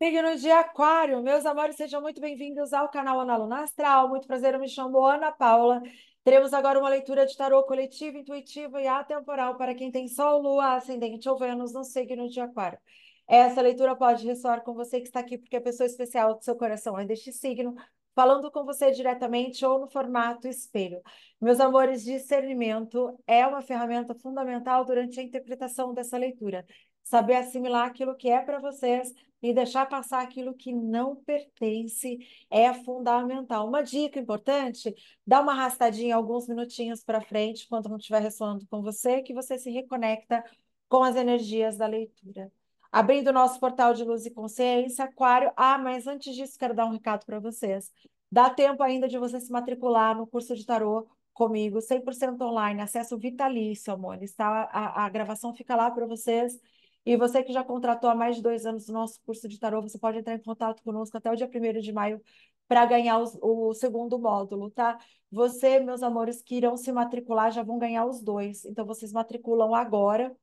Signo de Aquário, meus amores, sejam muito bem-vindos ao canal Ana Luna Astral. Muito prazer, eu me chamo Ana Paula. Teremos agora uma leitura de tarô coletivo, intuitivo e atemporal para quem tem Sol, Lua, Ascendente ou Vênus no signo de Aquário. Essa leitura pode ressoar com você que está aqui, porque a é pessoa especial do seu coração é deste signo, falando com você diretamente ou no formato espelho. Meus amores, discernimento é uma ferramenta fundamental durante a interpretação dessa leitura. Saber assimilar aquilo que é para vocês e deixar passar aquilo que não pertence é fundamental. Uma dica importante: dá uma arrastadinha alguns minutinhos para frente, quando não estiver ressoando com você, que você se reconecta com as energias da leitura. Abrindo o nosso portal de luz e consciência, Aquário. Ah, mas antes disso, quero dar um recado para vocês. Dá tempo ainda de você se matricular no curso de tarô comigo, 100% online, acesso vitalício, amor. Está, a, a gravação fica lá para vocês. E você que já contratou há mais de dois anos o nosso curso de tarô, você pode entrar em contato conosco até o dia 1 de maio para ganhar os, o segundo módulo, tá? Você, meus amores, que irão se matricular já vão ganhar os dois. Então, vocês matriculam agora,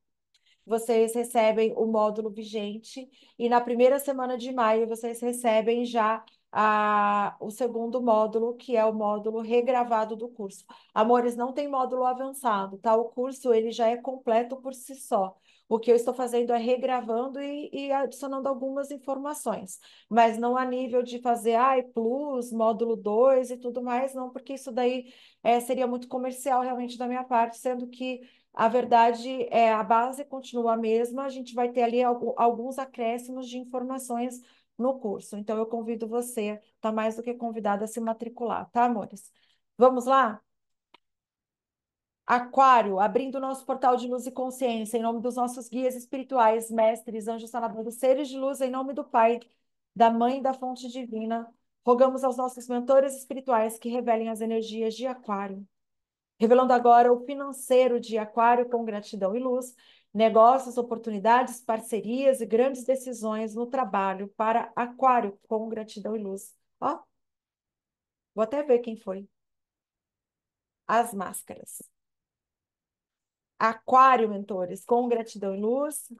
vocês recebem o módulo vigente, e na primeira semana de maio, vocês recebem já a, o segundo módulo, que é o módulo regravado do curso. Amores, não tem módulo avançado, tá? O curso ele já é completo por si só. O que eu estou fazendo é regravando e, e adicionando algumas informações, mas não a nível de fazer ai, plus, módulo 2 e tudo mais, não, porque isso daí é, seria muito comercial realmente da minha parte, sendo que a verdade é a base continua a mesma, a gente vai ter ali alguns acréscimos de informações no curso. Então, eu convido você, está mais do que convidada a se matricular, tá, amores? Vamos lá? Aquário, abrindo nosso portal de luz e consciência, em nome dos nossos guias espirituais, mestres, anjos sanadores, seres de luz, em nome do Pai, da Mãe da Fonte Divina, rogamos aos nossos mentores espirituais que revelem as energias de Aquário. Revelando agora o financeiro de Aquário com gratidão e luz, negócios, oportunidades, parcerias e grandes decisões no trabalho para Aquário, com gratidão e luz. Ó, vou até ver quem foi. As máscaras. Aquário, mentores, com gratidão e luz.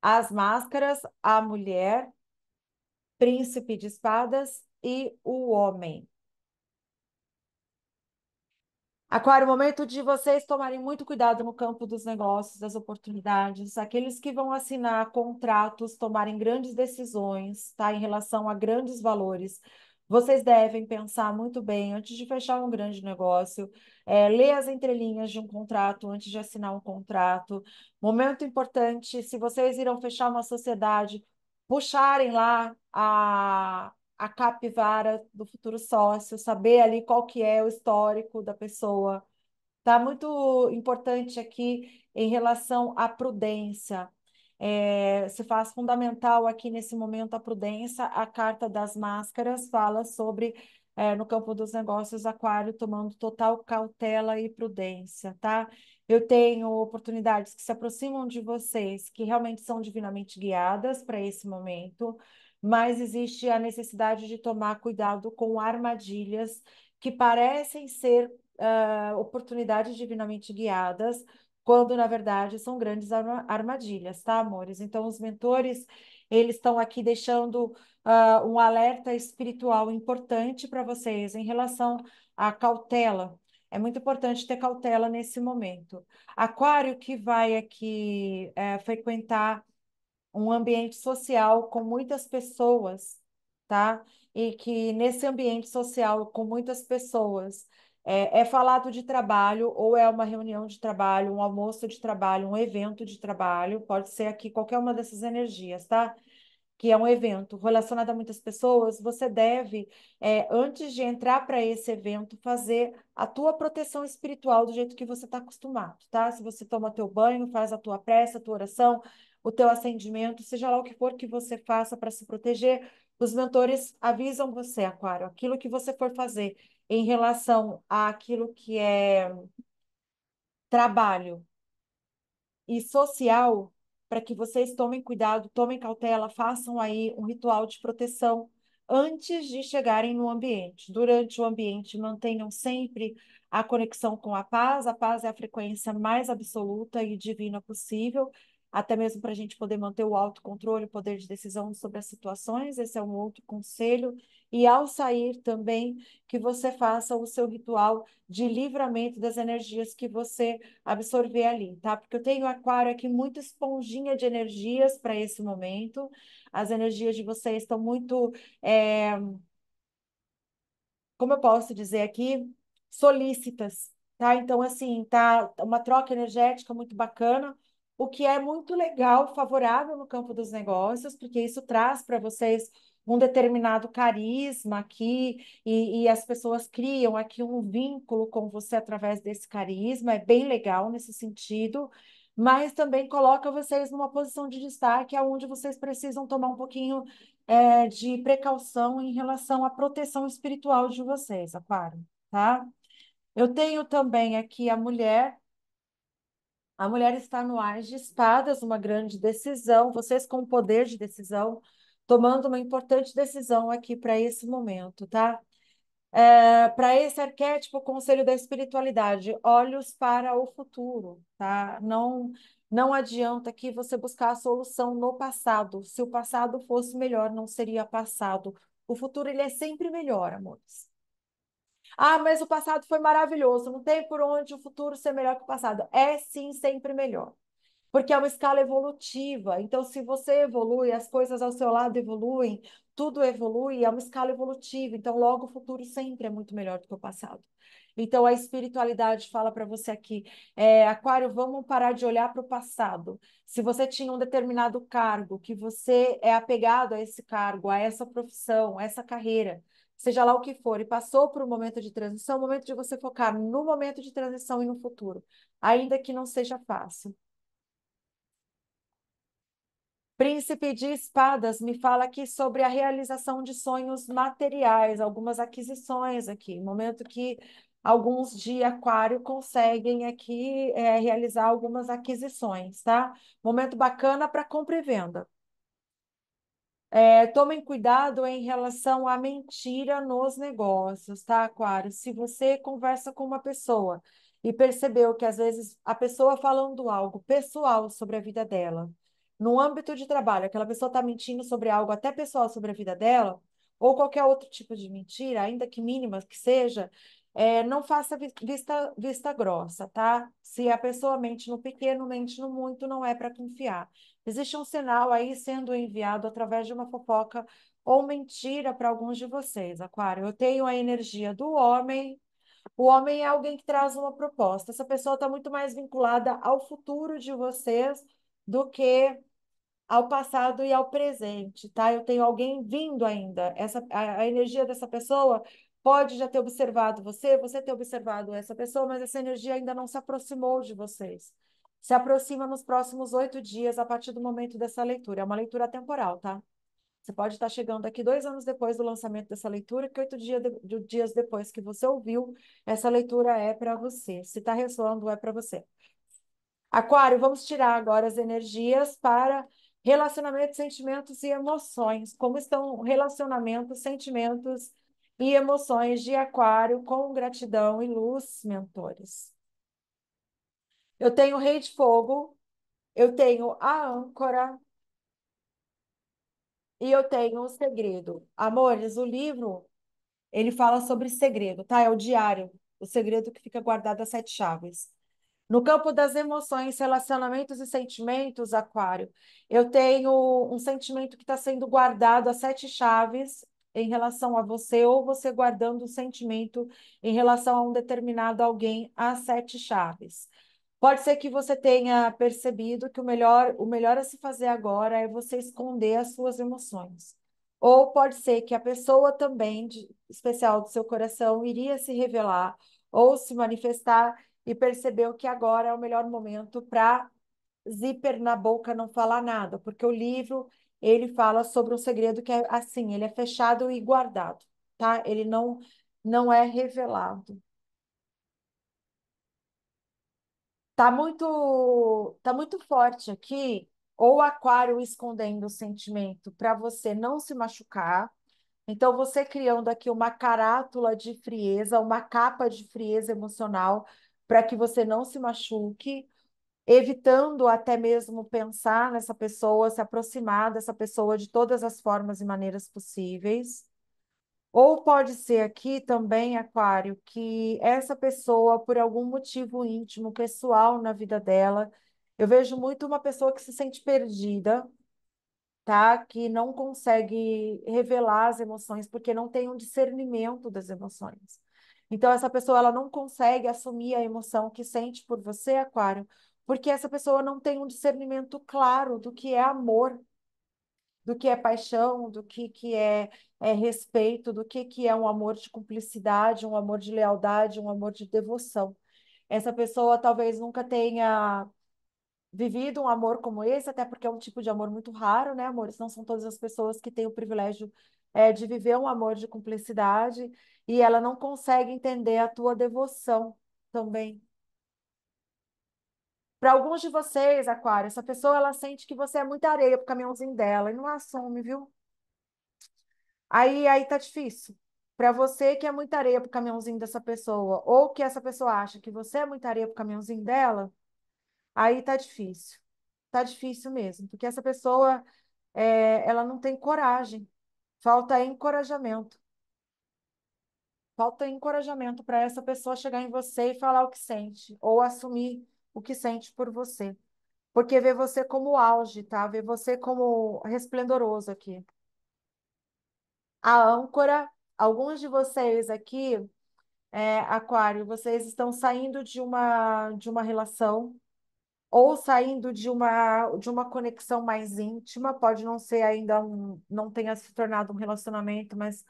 As máscaras, a mulher, príncipe de espadas e o homem. Aquário, momento de vocês tomarem muito cuidado no campo dos negócios, das oportunidades. Aqueles que vão assinar contratos, tomarem grandes decisões, tá? Em relação a grandes valores. Vocês devem pensar muito bem antes de fechar um grande negócio, é, ler as entrelinhas de um contrato antes de assinar um contrato. Momento importante, se vocês irão fechar uma sociedade, puxarem lá a, a capivara do futuro sócio, saber ali qual que é o histórico da pessoa. Tá muito importante aqui em relação à prudência. É, se faz fundamental aqui nesse momento a prudência. A carta das máscaras fala sobre é, no campo dos negócios, Aquário tomando total cautela e prudência, tá? Eu tenho oportunidades que se aproximam de vocês, que realmente são divinamente guiadas para esse momento mas existe a necessidade de tomar cuidado com armadilhas que parecem ser uh, oportunidades divinamente guiadas, quando na verdade são grandes armadilhas, tá, amores? Então, os mentores eles estão aqui deixando uh, um alerta espiritual importante para vocês em relação à cautela. É muito importante ter cautela nesse momento. Aquário que vai aqui eh, frequentar um ambiente social com muitas pessoas, tá? E que nesse ambiente social com muitas pessoas é, é falado de trabalho, ou é uma reunião de trabalho, um almoço de trabalho, um evento de trabalho, pode ser aqui qualquer uma dessas energias, tá? que é um evento relacionado a muitas pessoas, você deve, é, antes de entrar para esse evento, fazer a tua proteção espiritual do jeito que você está acostumado, tá? Se você toma teu banho, faz a tua prece, a tua oração, o teu acendimento, seja lá o que for que você faça para se proteger, os mentores avisam você, Aquário, aquilo que você for fazer em relação àquilo que é trabalho e social, para que vocês tomem cuidado, tomem cautela, façam aí um ritual de proteção antes de chegarem no ambiente. Durante o ambiente, mantenham sempre a conexão com a paz. A paz é a frequência mais absoluta e divina possível até mesmo para a gente poder manter o autocontrole, o poder de decisão sobre as situações, esse é um outro conselho. E ao sair também, que você faça o seu ritual de livramento das energias que você absorver ali, tá? Porque eu tenho aquário aqui muito esponjinha de energias para esse momento, as energias de vocês estão muito. É... Como eu posso dizer aqui? Solícitas, tá? Então, assim, tá uma troca energética muito bacana o que é muito legal, favorável no campo dos negócios, porque isso traz para vocês um determinado carisma aqui e, e, as pessoas criam aqui um vínculo com você através desse carisma, é bem legal nesse sentido, mas também coloca vocês numa posição de destaque aonde vocês precisam tomar um pouquinho é, de precaução em relação à proteção espiritual de vocês, é Aquário, tá? Eu tenho também aqui a mulher a mulher está no ar de espadas, uma grande decisão, vocês com poder de decisão, tomando uma importante decisão aqui para esse momento, tá? É, para esse arquétipo, o conselho da espiritualidade, olhos para o futuro, tá? Não, não adianta que você buscar a solução no passado. Se o passado fosse melhor, não seria passado. O futuro ele é sempre melhor, amores. Ah, mas o passado foi maravilhoso, não tem por onde o futuro ser melhor que o passado. É sim sempre melhor. Porque é uma escala evolutiva. Então, se você evolui, as coisas ao seu lado evoluem, tudo evolui, é uma escala evolutiva. Então, logo o futuro sempre é muito melhor do que o passado. Então a espiritualidade fala para você aqui, é, Aquário, vamos parar de olhar para o passado. Se você tinha um determinado cargo, que você é apegado a esse cargo, a essa profissão, a essa carreira, seja lá o que for, e passou por um momento de transição, é momento de você focar no momento de transição e no futuro, ainda que não seja fácil. Príncipe de Espadas me fala aqui sobre a realização de sonhos materiais, algumas aquisições aqui, momento que alguns de aquário conseguem aqui é, realizar algumas aquisições, tá? Momento bacana para compra e venda. É, tomem cuidado em relação à mentira nos negócios, tá, Aquário? Se você conversa com uma pessoa e percebeu que às vezes a pessoa falando algo pessoal sobre a vida dela, no âmbito de trabalho, aquela pessoa está mentindo sobre algo até pessoal sobre a vida dela, ou qualquer outro tipo de mentira, ainda que mínima que seja, é, não faça vista, vista grossa, tá? Se a pessoa mente no pequeno, mente no muito, não é para confiar. Existe um sinal aí sendo enviado através de uma fofoca ou mentira para alguns de vocês, Aquário. Eu tenho a energia do homem. O homem é alguém que traz uma proposta. Essa pessoa está muito mais vinculada ao futuro de vocês do que ao passado e ao presente, tá? Eu tenho alguém vindo ainda. Essa, a, a energia dessa pessoa pode já ter observado você, você ter observado essa pessoa, mas essa energia ainda não se aproximou de vocês. Se aproxima nos próximos oito dias, a partir do momento dessa leitura. É uma leitura temporal, tá? Você pode estar chegando aqui dois anos depois do lançamento dessa leitura, que oito dia de, dias depois que você ouviu, essa leitura é para você. Se está ressoando, é para você. Aquário, vamos tirar agora as energias para relacionamentos, sentimentos e emoções. Como estão relacionamentos, sentimentos e emoções de aquário com gratidão e luz, mentores. Eu tenho o Rei de Fogo, eu tenho a âncora e eu tenho o segredo. Amores, o livro ele fala sobre segredo, tá? É o diário, o segredo que fica guardado às sete chaves. No campo das emoções, relacionamentos e sentimentos, Aquário, eu tenho um sentimento que está sendo guardado às sete chaves em relação a você ou você guardando o sentimento em relação a um determinado alguém a sete chaves. Pode ser que você tenha percebido que o melhor, o melhor a se fazer agora é você esconder as suas emoções. Ou pode ser que a pessoa também de, especial do seu coração iria se revelar ou se manifestar e percebeu que agora é o melhor momento para zíper na boca não falar nada, porque o livro ele fala sobre um segredo que é assim, ele é fechado e guardado, tá? Ele não, não é revelado. Tá muito, tá muito forte aqui, ou aquário escondendo o sentimento para você não se machucar. Então, você criando aqui uma carátula de frieza, uma capa de frieza emocional para que você não se machuque evitando até mesmo pensar nessa pessoa, se aproximar dessa pessoa de todas as formas e maneiras possíveis. Ou pode ser aqui também, Aquário, que essa pessoa, por algum motivo íntimo, pessoal na vida dela, eu vejo muito uma pessoa que se sente perdida, tá? Que não consegue revelar as emoções porque não tem um discernimento das emoções. Então essa pessoa ela não consegue assumir a emoção que sente por você, Aquário, porque essa pessoa não tem um discernimento claro do que é amor, do que é paixão, do que, que é, é respeito, do que, que é um amor de cumplicidade, um amor de lealdade, um amor de devoção. Essa pessoa talvez nunca tenha vivido um amor como esse, até porque é um tipo de amor muito raro, né, amores? Não são todas as pessoas que têm o privilégio é, de viver um amor de cumplicidade e ela não consegue entender a tua devoção também. Para alguns de vocês, Aquário, essa pessoa ela sente que você é muita areia pro caminhãozinho dela e não assume, viu? Aí aí tá difícil. Para você que é muita areia pro caminhãozinho dessa pessoa ou que essa pessoa acha que você é muita areia pro caminhãozinho dela, aí tá difícil. Tá difícil mesmo, porque essa pessoa é, ela não tem coragem. Falta encorajamento. Falta encorajamento para essa pessoa chegar em você e falar o que sente ou assumir o que sente por você. Porque vê você como auge, tá? Vê você como resplendoroso aqui. A âncora, alguns de vocês aqui, é, Aquário, vocês estão saindo de uma, de uma relação ou saindo de uma, de uma conexão mais íntima, pode não ser ainda um, não tenha se tornado um relacionamento, mas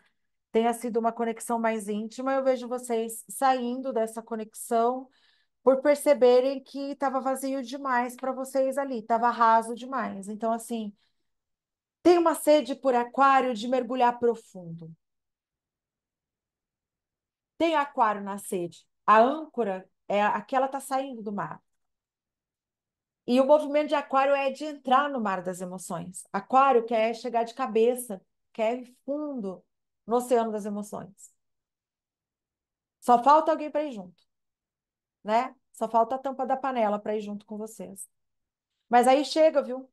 tenha sido uma conexão mais íntima. Eu vejo vocês saindo dessa conexão por perceberem que estava vazio demais para vocês ali, estava raso demais. Então, assim, tem uma sede por aquário de mergulhar profundo. Tem aquário na sede. A âncora é aquela está saindo do mar. E o movimento de aquário é de entrar no mar das emoções. Aquário quer chegar de cabeça, quer ir fundo no oceano das emoções. Só falta alguém para ir junto né? Só falta a tampa da panela para ir junto com vocês. Mas aí chega, viu?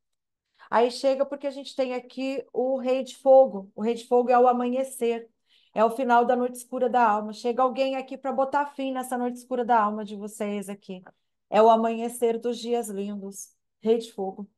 Aí chega porque a gente tem aqui o Rei de Fogo. O Rei de Fogo é o amanhecer, é o final da noite escura da alma. Chega alguém aqui para botar fim nessa noite escura da alma de vocês aqui. É o amanhecer dos dias lindos, Rei de Fogo.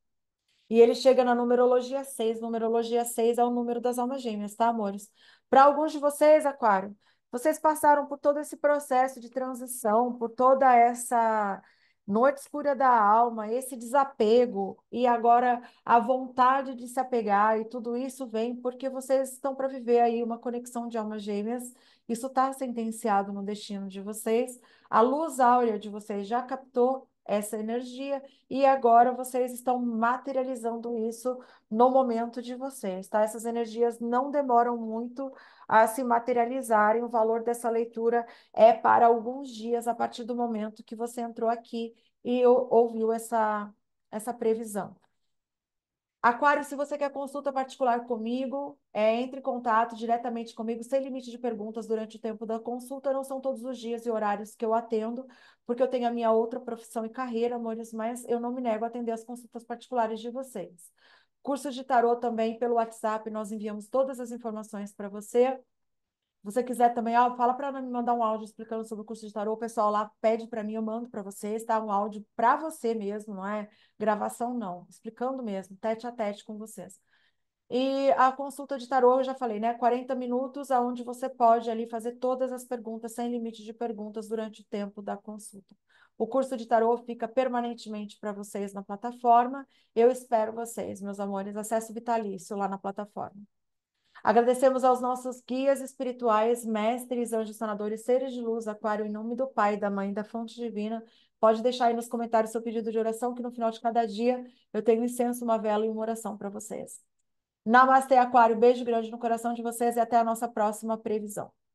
E ele chega na numerologia 6. Numerologia 6 é o número das almas gêmeas, tá, amores? Para alguns de vocês, Aquário, vocês passaram por todo esse processo de transição, por toda essa noite escura da alma, esse desapego e agora a vontade de se apegar e tudo isso vem porque vocês estão para viver aí uma conexão de almas gêmeas. Isso está sentenciado no destino de vocês. A luz áurea de vocês já captou essa energia e agora vocês estão materializando isso no momento de vocês, tá? Essas energias não demoram muito a se materializarem. O valor dessa leitura é para alguns dias a partir do momento que você entrou aqui e ouviu essa essa previsão. Aquário, se você quer consulta particular comigo, é, entre em contato diretamente comigo, sem limite de perguntas durante o tempo da consulta. Não são todos os dias e horários que eu atendo, porque eu tenho a minha outra profissão e carreira, amores, mas eu não me nego a atender as consultas particulares de vocês. Cursos de tarô também pelo WhatsApp, nós enviamos todas as informações para você você quiser também, ó, fala para me mandar um áudio explicando sobre o curso de tarô, o pessoal lá pede para mim, eu mando para vocês, tá? Um áudio para você mesmo, não é gravação não, explicando mesmo, tete a tete com vocês. E a consulta de tarô, eu já falei, né? 40 minutos, aonde você pode ali fazer todas as perguntas, sem limite de perguntas durante o tempo da consulta. O curso de tarô fica permanentemente para vocês na plataforma. Eu espero vocês, meus amores. Acesso vitalício lá na plataforma. Agradecemos aos nossos guias espirituais, mestres, anjos sanadores, seres de luz, aquário, em nome do Pai, da Mãe, da Fonte Divina. Pode deixar aí nos comentários seu pedido de oração, que no final de cada dia eu tenho incenso, uma vela e uma oração para vocês. Namastê, Aquário. Beijo grande no coração de vocês e até a nossa próxima previsão.